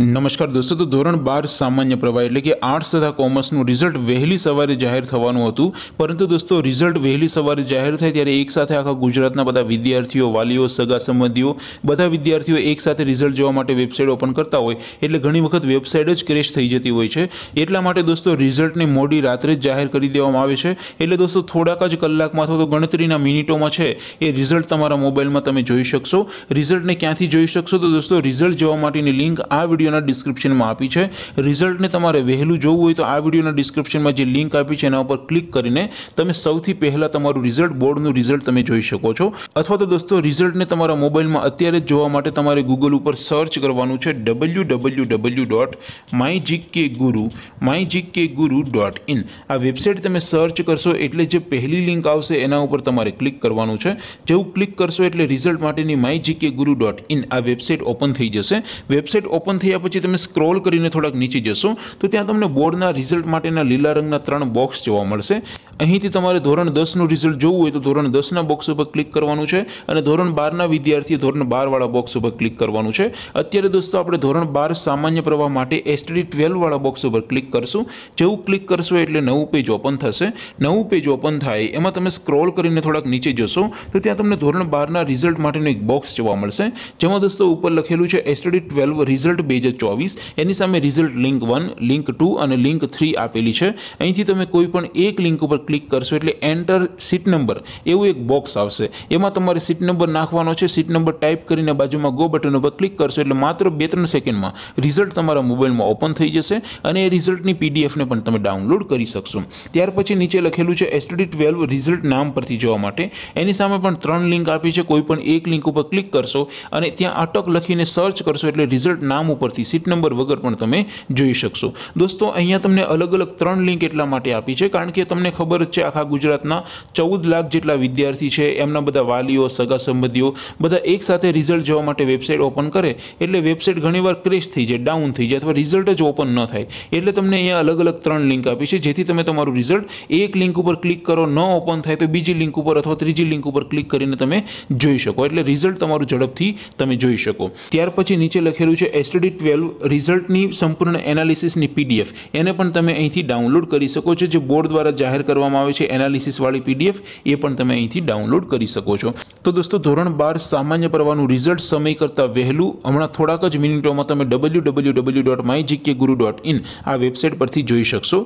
નમસ્કાર દોસ્તો તો ધોરણ બાર સામાન્ય પ્રવાહ એટલે કે આર્ટ્સ તથા કોમર્સનું રિઝલ્ટ વહેલી સવારે જાહેર થવાનું હતું પરંતુ દોસ્તો રિઝલ્ટ વહેલી સવારે જાહેર થાય ત્યારે એકસાથે આખા ગુજરાતના બધા વિદ્યાર્થીઓ વાલીઓ સગા સંબંધીઓ બધા વિદ્યાર્થીઓ એકસાથે રિઝલ્ટ જોવા માટે વેબસાઇટ ઓપન કરતા હોય એટલે ઘણી વખત વેબસાઇટ જ ક્રેશ થઈ જતી હોય છે એટલા માટે દોસ્તો રિઝલ્ટને મોડી રાત્રે જ જાહેર કરી દેવામાં આવે છે એટલે દોસ્તો થોડાક જ કલાકમાં અથવા તો ગણતરીના મિનિટોમાં છે એ રિઝલ્ટ તમારા મોબાઈલમાં તમે જોઈ શકશો રિઝલ્ટને ક્યાંથી જોઈ શકશો તો દોસ્તો રિઝલ્ટ જોવા માટેની લિંક આ વિડીયો નો ડિસ્ક્રિપ્શનમાં આપી છે રિઝલ્ટ ને તમારે વહેલું જોવું હોય તો આ વિડિયોના ડિસ્ક્રિપ્શનમાં જે લિંક આપી છે તેના ઉપર ક્લિક કરીને તમે સૌથી પહેલા તમારું રિઝલ્ટ બોર્ડ નું રિઝલ્ટ તમે જોઈ શકો છો અથવા તો દોસ્તો રિઝલ્ટ ને તમારા મોબાઈલ માં અત્યારે જોવા માટે તમારે Google ઉપર સર્ચ કરવાનું છે www.mygkguru mygkguru.in આ વેબસાઈટ તમે સર્ચ કરશો એટલે જે પહેલી લિંક આવશે તેના ઉપર તમારે ક્લિક કરવાનું છે જેવું ક્લિક કરશો એટલે રિઝલ્ટ માટેની mygkguru.in આ વેબસાઈટ ઓપન થઈ જશે વેબસાઈટ ઓપન થયા પછી તમે સ્ક્રોલ કરીને થોડાક નીચે જશો તો ત્યાં તમને બોર્ડના રિઝલ્ટ માટેના લીલા રંગના ત્રણ બોક્સ જોવા મળશે અહીંથી તમારે ધોરણ દસનું રિઝલ્ટ જોવું હોય તો ધોરણ દસના બોક્સ ઉપર ક્લિક કરવાનું છે અને ધોરણ બારના વિદ્યાર્થીએ ધોરણ બારવાળા બોક્સ ઉપર ક્લિક કરવાનું છે અત્યારે દોસ્તો આપણે ધોરણ બાર સામાન્ય પ્રવાહ માટે એસટડી ટ્વેલ્વવાળા બોક્સ ઉપર ક્લિક કરશું જેવું ક્લિક કરશો એટલે નવું પેજ ઓપન થશે નવું પેજ ઓપન થાય એમાં તમે સ્ક્રોલ કરીને થોડાક નીચે જશો તો ત્યાં તમને ધોરણ બારના રિઝલ્ટ માટેનું એક બોક્સ જોવા મળશે જેમાં દોસ્તો ઉપર લખેલું છે એસટડી ટ્વેલ્વ રિઝલ્ટ બે હજાર ચોવીસ એની સામે result link one link two અને લિંક થ્રી આપેલી છે અહીંથી તમે કોઈ પણ એક લિંક ઉપર ક્લિક કરશો એટલે એન્ટર સીટ નંબર એવું એક બોક્સ આવશે એમાં તમારે સીટ નંબર નાખવાનો છે સીટ નંબર ટાઈપ કરીને બાજુમાં ગો બટન ઉપર ક્લિક કરશો એટલે માત્ર બે ત્રણ સેકન્ડમાં રિઝલ્ટ તમારા મોબાઈલમાં ઓપન થઈ જશે અને એ રિઝલ્ટની પીડીએફને પણ તમે ડાઉનલોડ કરી શકશો ત્યાર પછી નીચે લખેલું છે એસટડી ટ્વેલ્વ રિઝલ્ટ નામ પરથી જોવા માટે એની સામે પણ ત્રણ લિંક આપી છે કોઈ પણ એક લિંક ઉપર ક્લિક કરશો અને ત્યાં અટક લખીને સર્ચ કરશો એટલે રિઝલ્ટ નામ ઉપરથી સીટ નંબર વગર પણ તમે જોઈ શકશો દોસ્તો અહીંયા તમને અલગ અલગ ત્રણ લિંક એટલા માટે આપી છે કારણ કે તમને ખબર ખબર છે આખા ગુજરાતના ચૌદ લાખ જેટલા વિદ્યાર્થી છે એમના બધા વાલીઓ સગા સંબંધીઓ બધા એક સાથે રિઝલ્ટ જોવા માટે વેબસાઇટ ઓપન કરે એટલે વેબસાઇટ ઘણીવાર ક્રેશ થઈ જાય ડાઉન થઈ જાય અથવા રિઝલ્ટ જ ઓપન ન થાય એટલે તમને અહીંયા અલગ અલગ ત્રણ લિંક આપી છે જેથી તમે તમારું રિઝલ્ટ એક લિંક ઉપર ક્લિક કરો ન ઓપન થાય તો બીજી લિંક ઉપર અથવા ત્રીજી લિંક ઉપર ક્લિક કરીને તમે જોઈ શકો એટલે રિઝલ્ટ તમારું ઝડપથી તમે જોઈ શકો ત્યાર પછી નીચે લખેલું છે એસટીડી ટ્વેલ્વ રિઝલ્ટની સંપૂર્ણ એનાલિસિસની પીડીએફ એને પણ તમે અહીંથી ડાઉનલોડ કરી શકો છો જે બોર્ડ દ્વારા જાહેર કરવામાં આપવામાં આવે છે એનાલિસિસવાળી પીડીએફ એ પણ તમે અહીંથી ડાઉનલોડ કરી શકો છો તો દોસ્તો ધોરણ બાર સામાન્ય પરવાનું રિઝલ્ટ સમય કરતાં વહેલું હમણાં થોડાક જ મિનિટોમાં તમે W W W dot my GK guru dot in આ વેબસાઇટ પરથી જોઈ શકશો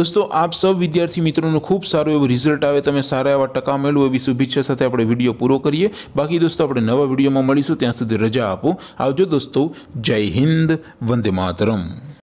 દોસ્તો આપ સૌ વિદ્યાર્થી મિત્રોનું ખૂબ સારું એવું રિઝલ્ટ આવે તમે સારા એવા ટકા મેળવો એવી શુભેચ્છા સાથે આપણે વિડીયો પૂરો કરીએ બાકી દોસ્તો આપણે નવા વિડીયોમાં મળીશું ત્યાં સુધી રજા આપો આવજો દોસ્તો જય હિન્દ વંદે માતરમ